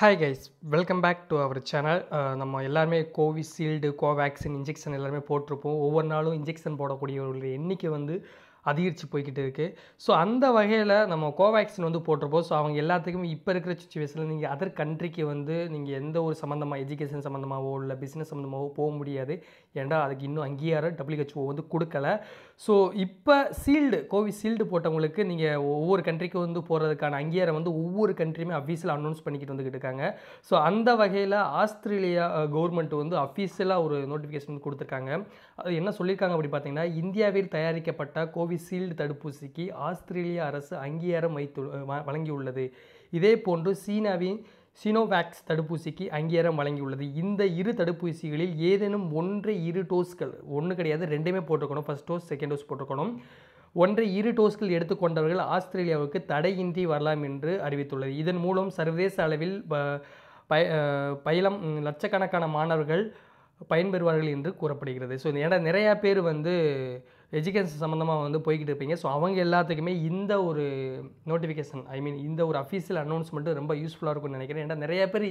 hi guys welcome back to our channel நம்ம எல்லாருமே Covishield Covaxin injection எல்லாருமே போட்டிருப்போம் ஒவ்வொரு நாளும் இன்ஜெக்ஷன் போடக்கூடிய ஒரு எண்ணிக்கை வந்து அதிகரித்து போய்கிட்டு இருக்குது ஸோ அந்த வகையில் நம்ம கோவேக்சின் வந்து போட்டிருப்போம் ஸோ அவங்க எல்லாத்துக்குமே இப்போ இருக்கிற சுச்சுவேஷனில் நீங்கள் அதர் கண்ட்ரிக்கு வந்து நீங்கள் எந்த ஒரு சம்மந்தமாக எஜுகேஷன் சம்மந்தமாகவோ இல்லை பிஸ்னஸ் சம்மந்தமாகவோ போக முடியாது ஏன்னா அதுக்கு இன்னும் அங்கீகாரம் டபிள்யூஹெச்ஓ வந்து கொடுக்கல ஸோ இப்போ சீல்டு கோவிஷீல்டு போட்டவங்களுக்கு நீங்கள் ஒவ்வொரு கண்ட்ரிக்கு வந்து போகிறதுக்கான அங்கீகாரம் வந்து ஒவ்வொரு கண்ட்ரியுமே அஃபீஷியல் அனௌன்ஸ் பண்ணிக்கிட்டு வந்துக்கிட்டு இருக்காங்க ஸோ அந்த வகையில் ஆஸ்திரேலியா கவர்மெண்ட் வந்து அஃபீஷியலாக ஒரு நோட்டிஃபிகேஷன் கொடுத்துருக்காங்க அது என்ன சொல்லியிருக்காங்க அப்படி பார்த்தீங்கன்னா இந்தியாவில் தயாரிக்கப்பட்ட கோவிட் கோவிஷீல்டு தடுப்பூசிக்கு ஆஸ்திரேலிய அரசு அங்கீகாரம் வைத்து வழங்கியுள்ளது இதே போன்று சீனாவின் சினோவேக்ஸ் தடுப்பூசிக்கு அங்கீகாரம் வழங்கியுள்ளது இந்த இரு தடுப்பூசிகளில் ஏதேனும் ஒன்று இரு டோஸ்கள் ஒன்று கிடையாது ரெண்டுமே போட்டுக்கணும் ஃபஸ்ட் டோஸ் செகண்ட் டோஸ் போட்டுக்கணும் ஒன்றை இரு டோஸ்கள் எடுத்துக்கொண்டவர்கள் ஆஸ்திரேலியாவுக்கு தடையின்றி வரலாம் என்று அறிவித்துள்ளது இதன் மூலம் சர்வதேச அளவில் பய பயிலம் லட்சக்கணக்கான மாணவர்கள் பயன்பெறுவார்கள் என்று கூறப்படுகிறது ஸோ ஏன்னா நிறையா பேர் வந்து எஜுகேஷன் சம்மந்தமாக வந்து போய்கிட்டு இருப்பீங்க ஸோ அவங்க எல்லாத்துக்குமே இந்த ஒரு நோட்டிஃபிகேஷன் ஐ மீன் இந்த ஒரு அஃபீஷியல் அனௌன்ஸ்மெண்ட்டு ரொம்ப யூஸ்ஃபுல்லாக இருக்கும்னு நினைக்கிறேன் ஏன்னா நிறைய பேர்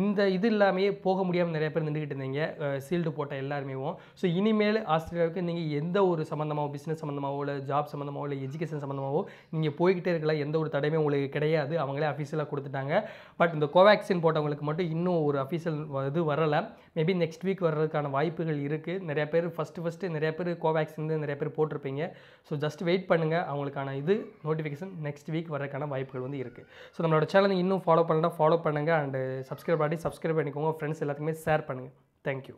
இந்த இது இல்லாமையே போக முடியாமல் நிறைய பேர் நின்றுக்கிட்டு இருந்தீங்க சீல்டு போட்ட எல்லாருமே ஸோ இனிமேல் ஆஸ்திரேலியாவுக்கு நீங்கள் எந்த ஒரு சம்மந்தமாகவோ பிஸ்னஸ் சம்மந்தமாகவோ இல்லை ஜாப் சம்மந்தமாகவோ இல்லை எஜுகேஷன் சம்மந்தமாகவோ நீங்கள் போய்கிட்டே இருக்கலாம் எந்த ஒரு தடையுமே உங்களுக்கு கிடையாது அவங்களே அஃபீஷியலாக கொடுத்துட்டாங்க பட் இந்த கோவேக்சின் போட்டவங்களுக்கு மட்டும் இன்னும் ஒரு அஃபீஷியல் இது வரலை மேபி நெக்ஸ்ட் வீக் வர்றதுக்கான வாய்ப்புகள் இருக்குது நிறைய பேர் ஃபஸ்ட்டு ஃபஸ்ட்டு நிறைய பேர் கோவேக்சின் நிறைய பேர் போட்டிருப்பீங்க ஸோ ஜஸ்ட் வெயிட் பண்ணுங்கள் அவங்களுக்கான இது நோட்டிஃபிகேஷன் நெக்ஸ்ட் வீக் வரக்கான வாய்ப்புகள் வந்து இருக்குது ஸோ நம்மளோட சேனல் இன்னும் ஃபாலோ பண்ணலாம் ஃபாலோ பண்ணுங்கள் அண்டு சப்ஸ்கிரைப் பண்ணி சப்ஸ்கிரைப் பண்ணிக்கோங்க ஃப்ரெண்ட்ஸ் எல்லாத்துக்குமே ஷேர் பண்ணுங்கள் தேங்க்யூ